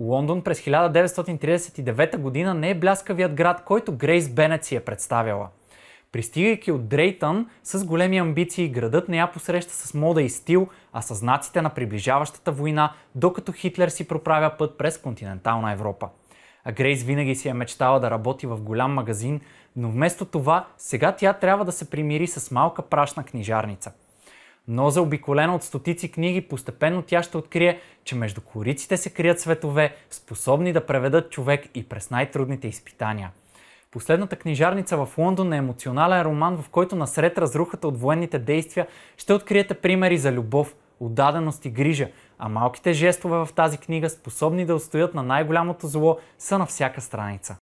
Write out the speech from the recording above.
Лондон през 1939 година не е бляскавият град, който Грейс Бенет си е представяла. Пристигайки от Дрейтън, с големи амбиции градът не я посреща с мода и стил, а с знаците на приближаващата война, докато Хитлер си проправя път през континентална Европа. А Грейс винаги си е мечтала да работи в голям магазин, но вместо това сега тя трябва да се примири с малка прашна книжарница – но заобиколена от стотици книги, постепенно тя ще открие, че между кориците се крият светове, способни да преведат човек и през най-трудните изпитания. Последната книжарница в Лондон е емоционален роман, в който насред разрухата от военните действия ще откриете примери за любов, отдаденост и грижа, а малките жестове в тази книга, способни да устоят на най-голямото зло, са на всяка страница.